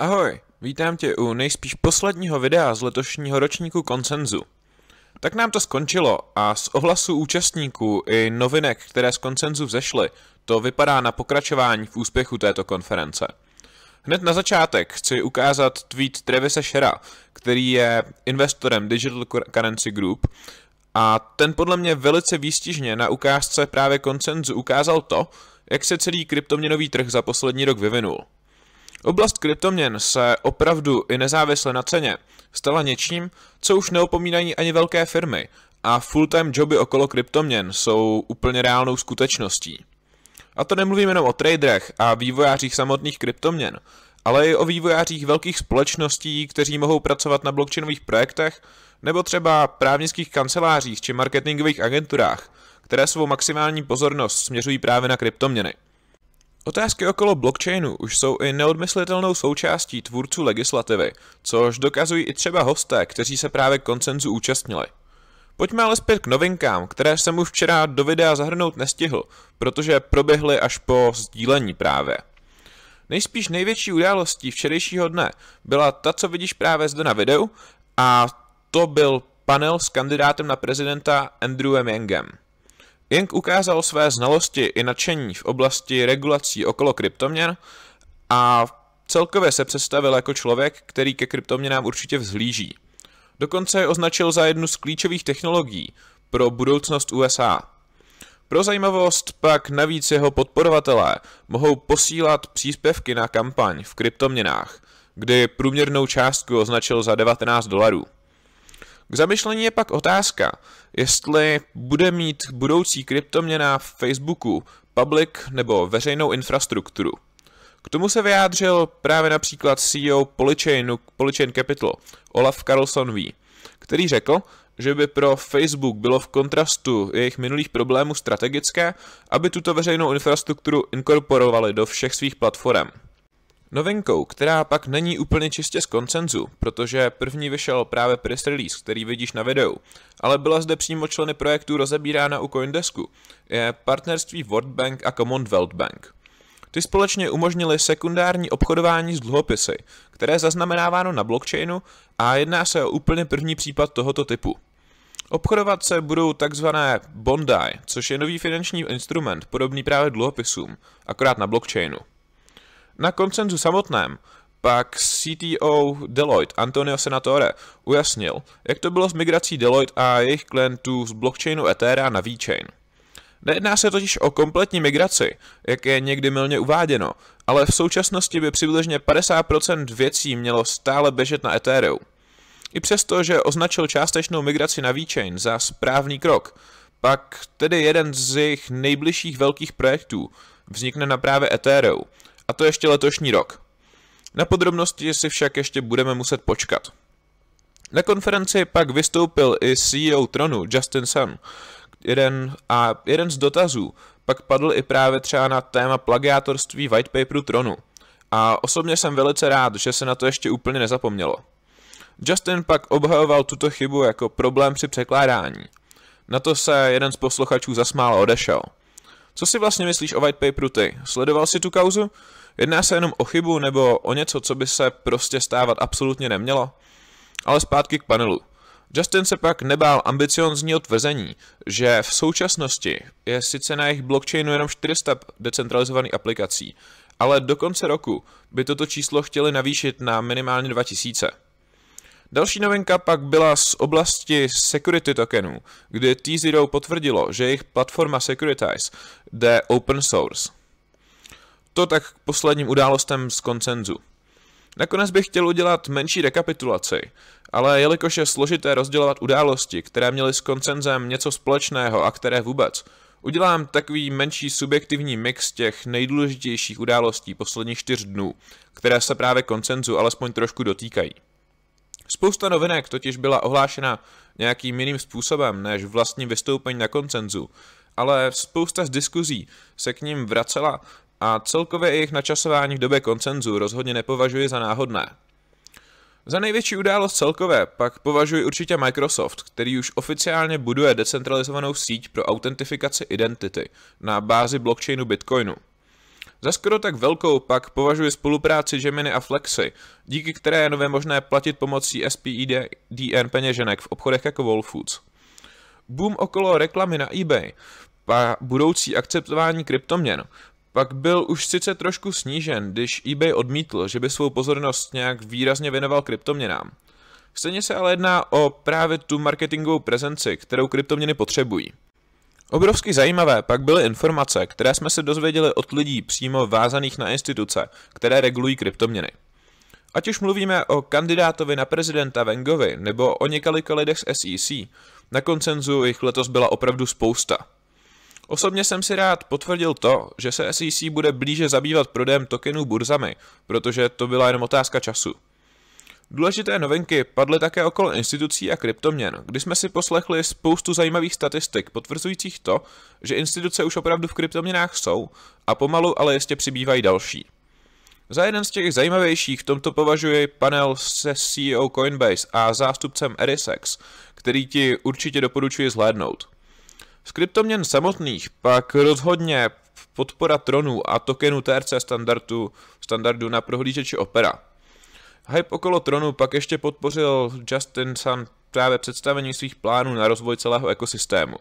Ahoj, vítám tě u nejspíš posledního videa z letošního ročníku Konsenzu. Tak nám to skončilo a z ohlasu účastníků i novinek, které z Konsenzu vzešly, to vypadá na pokračování v úspěchu této konference. Hned na začátek chci ukázat tweet Trevise Shera, který je investorem Digital Currency Group a ten podle mě velice výstižně na ukázce právě Konsenzu ukázal to, jak se celý kryptoměnový trh za poslední rok vyvinul. Oblast kryptoměn se opravdu i nezávisle na ceně stala něčím, co už neopomínají ani velké firmy a full-time joby okolo kryptoměn jsou úplně reálnou skutečností. A to nemluvím jenom o traderech a vývojářích samotných kryptoměn, ale i o vývojářích velkých společností, kteří mohou pracovat na blockchainových projektech, nebo třeba právnických kancelářích či marketingových agenturách, které svou maximální pozornost směřují právě na kryptoměny. Otázky okolo blockchainu už jsou i neodmyslitelnou součástí tvůrců legislativy, což dokazují i třeba hosté, kteří se právě koncenzu účastnili. Pojďme ale zpět k novinkám, které jsem už včera do videa zahrnout nestihl, protože proběhly až po sdílení právě. Nejspíš největší událostí včerejšího dne byla ta, co vidíš právě zde na videu, a to byl panel s kandidátem na prezidenta Andrewem Yangem. Jenk ukázal své znalosti i nadšení v oblasti regulací okolo kryptoměn a celkově se představil jako člověk, který ke kryptoměnám určitě vzhlíží. Dokonce je označil za jednu z klíčových technologií pro budoucnost USA. Pro zajímavost pak navíc jeho podporovatelé mohou posílat příspěvky na kampaň v kryptoměnách, kdy průměrnou částku označil za 19 dolarů. K zamyšlení je pak otázka, jestli bude mít budoucí kryptoměna v Facebooku public nebo veřejnou infrastrukturu. K tomu se vyjádřil právě například CEO Polychainu, Polychain Capital, Olaf Carlson V., který řekl, že by pro Facebook bylo v kontrastu jejich minulých problémů strategické, aby tuto veřejnou infrastrukturu inkorporovali do všech svých platform. Novinkou, která pak není úplně čistě z koncenzu, protože první vyšel právě press release, který vidíš na videu, ale byla zde přímo členy projektu rozebírána u Coindesku, je partnerství World Bank a Commonwealth Bank. Ty společně umožnili sekundární obchodování s dluhopisy, které je zaznamenáváno na blockchainu a jedná se o úplně první případ tohoto typu. Obchodovat se budou takzvané bondi, což je nový finanční instrument podobný právě dluhopisům, akorát na blockchainu. Na koncenzu samotném pak CTO Deloitte Antonio Senatore ujasnil, jak to bylo s migrací Deloitte a jejich klientů z blockchainu Ethera na VeChain. Nejedná se totiž o kompletní migraci, jak je někdy milně uváděno, ale v současnosti by přibližně 50% věcí mělo stále běžet na Ethereum. I přesto, že označil částečnou migraci na VeChain za správný krok, pak tedy jeden z jejich nejbližších velkých projektů vznikne na právě Ethereum a to ještě letošní rok. Na podrobnosti si však ještě budeme muset počkat. Na konferenci pak vystoupil i CEO Tronu Justin Sun. Jeden, a jeden z dotazů pak padl i právě třeba na téma plagiátorství whitepaperu Tronu. A osobně jsem velice rád, že se na to ještě úplně nezapomnělo. Justin pak obhajoval tuto chybu jako problém při překládání. Na to se jeden z posluchačů zasmál a odešel. Co si vlastně myslíš o white paperu ty? Sledoval jsi tu kauzu? Jedná se jenom o chybu nebo o něco, co by se prostě stávat absolutně nemělo? Ale zpátky k panelu. Justin se pak nebál ambiciozního tvrzení, že v současnosti je sice na jejich blockchainu jenom 400 decentralizovaných aplikací, ale do konce roku by toto číslo chtěli navýšit na minimálně 2000. Další novinka pak byla z oblasti security tokenů, kdy T-Zero potvrdilo, že jejich platforma Securitize jde open source. To tak k posledním událostem z koncenzu. Nakonec bych chtěl udělat menší rekapitulaci, ale jelikož je složité rozdělovat události, které měly s koncenzem něco společného a které vůbec, udělám takový menší subjektivní mix těch nejdůležitějších událostí posledních čtyř dnů, které se právě koncenzu alespoň trošku dotýkají. Spousta novinek totiž byla ohlášena nějakým jiným způsobem než vlastní vystoupení na koncenzu, ale spousta z diskuzí se k ním vracela a celkově jejich načasování v době koncenzu rozhodně nepovažuji za náhodné. Za největší událost celkové pak považuji určitě Microsoft, který už oficiálně buduje decentralizovanou síť pro autentifikaci identity na bázi blockchainu Bitcoinu – za skoro tak velkou pak považuji spolupráci Gemini a Flexi, díky které je nově možné platit pomocí SPIDN peněženek v obchodech jako Whole Foods. Boom okolo reklamy na eBay a budoucí akceptování kryptoměn pak byl už sice trošku snížen, když eBay odmítl, že by svou pozornost nějak výrazně věnoval kryptoměnám. Stejně se ale jedná o právě tu marketingovou prezenci, kterou kryptoměny potřebují. Obrovsky zajímavé pak byly informace, které jsme se dozvěděli od lidí přímo vázaných na instituce, které regulují kryptoměny. Ať už mluvíme o kandidátovi na prezidenta Vengovi nebo o několika lidech z SEC, na koncenzu jich letos byla opravdu spousta. Osobně jsem si rád potvrdil to, že se SEC bude blíže zabývat prodejem tokenů burzami, protože to byla jen otázka času. Důležité novinky padly také okolo institucí a kryptoměn, kdy jsme si poslechli spoustu zajímavých statistik potvrzujících to, že instituce už opravdu v kryptoměnách jsou a pomalu ale jistě přibývají další. Za jeden z těch zajímavějších v tomto považuji panel se CEO Coinbase a zástupcem Erisex, který ti určitě doporučuji zhlédnout. Z kryptoměn samotných pak rozhodně podpora tronů a tokenů TRC standardu, standardu na prohlížeči Opera – Hype okolo tronu pak ještě podpořil Justin Sun právě představení svých plánů na rozvoj celého ekosystému.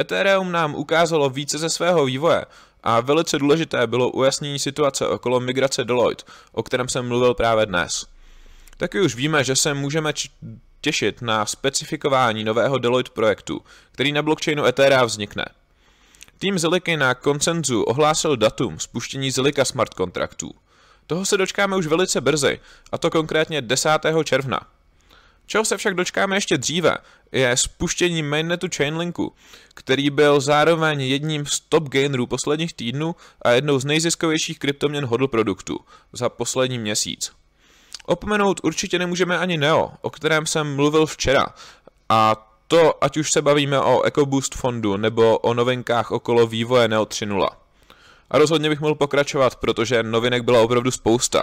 Ethereum nám ukázalo více ze svého vývoje a velice důležité bylo ujasnění situace okolo migrace Deloitte, o kterém jsem mluvil právě dnes. Taky už víme, že se můžeme těšit na specifikování nového Deloitte projektu, který na blockchainu Ethereum vznikne. Tým Ziliky na koncenzu ohlásil datum spuštění Zilika smart kontraktů – toho se dočkáme už velice brzy, a to konkrétně 10. června. Čeho se však dočkáme ještě dříve, je spuštění mainnetu Chainlinku, který byl zároveň jedním z top gainerů posledních týdnů a jednou z nejziskovějších kryptoměn hodl produktů za poslední měsíc. Opomenout určitě nemůžeme ani Neo, o kterém jsem mluvil včera. A to, ať už se bavíme o EcoBoost fondu nebo o novinkách okolo vývoje Neo 3.0. A rozhodně bych mohl pokračovat, protože novinek byla opravdu spousta.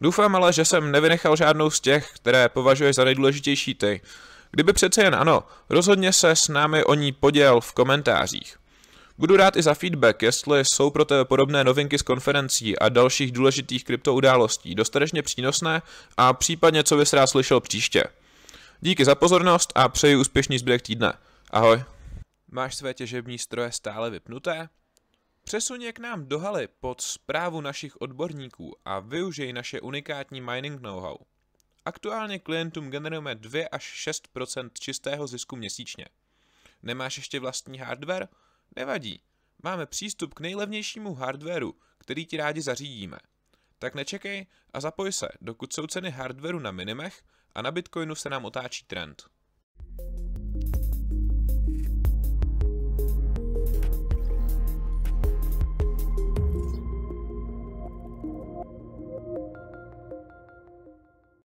Doufám ale, že jsem nevynechal žádnou z těch, které považuješ za nejdůležitější ty. Kdyby přece jen ano, rozhodně se s námi o ní poděl v komentářích. Budu rád i za feedback, jestli jsou pro tebe podobné novinky z konferencí a dalších důležitých kryptoudálostí dostatečně přínosné a případně co bys rád slyšel příště. Díky za pozornost a přeji úspěšný zbytek týdne. Ahoj. Máš své těžební stroje stále vypnuté? Přesuně k nám do haly pod zprávu našich odborníků a využij naše unikátní mining know-how. Aktuálně klientům generujeme 2 až 6 čistého zisku měsíčně. Nemáš ještě vlastní hardware? Nevadí. Máme přístup k nejlevnějšímu hardwareu, který ti rádi zařídíme. Tak nečekej a zapoj se, dokud jsou ceny hardwareu na minimech a na Bitcoinu se nám otáčí trend.